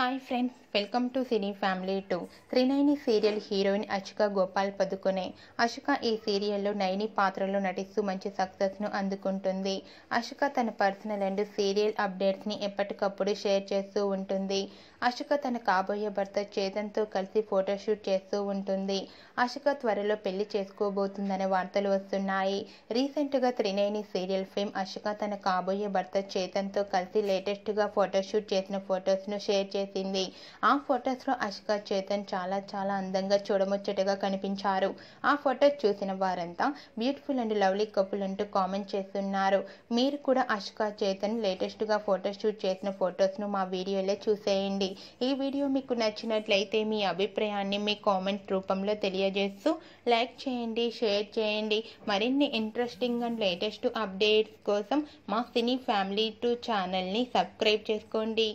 hi friends welcome to cine family two Trinayani serial heroine Ashika Gopal Padukone Ashika ఈ సీరియల్లో నైని పాత్రలో నటిస్తూ మంచి సక్సెస్ను అందుకుంటుంది అశిక తన పర్సనల్ అండ్ సీరియల్ అప్డేట్స్ని ఎప్పటికప్పుడు షేర్ చేస్తూ ఉంటుంది అశిక తన కాబోయే భర్త చేతన్తో కలిసి ఫోటోషూట్ చేస్తూ ఉంటుంది అశిక త్వరలో పెళ్లి చేసుకోబోతుందనే వార్తలు వస్తున్నాయి రీసెంట్గా త్రినైని సీరియల్ ఫేమ్ అశిక తన కాబోయే భర్త చేతన్తో కలిసి లేటెస్ట్గా ఫోటోషూట్ చేసిన ఫొటోస్ను షేర్ చేసి చేసింది ఆ ఫొటోస్లో అష్కా చేతన్ చాలా చాలా అందంగా చూడముచ్చటగా కనిపించారు ఆ ఫొటో చూసిన వారంతా బ్యూటిఫుల్ అండ్ లవ్లీ కపుల్ అంటూ కామెంట్ చేస్తున్నారు మీరు కూడా అష్కా చేతన్ లేటెస్ట్గా షూట్ చేసిన ఫొటోస్ను మా వీడియోలో చూసేయండి ఈ వీడియో మీకు నచ్చినట్లయితే మీ అభిప్రాయాన్ని మీ కామెంట్ రూపంలో తెలియజేస్తూ లైక్ చేయండి షేర్ చేయండి మరిన్ని ఇంట్రెస్టింగ్ అండ్ లేటెస్ట్ అప్డేట్స్ కోసం మా సినీ ఫ్యామిలీ టూ ఛానల్ని సబ్స్క్రైబ్ చేసుకోండి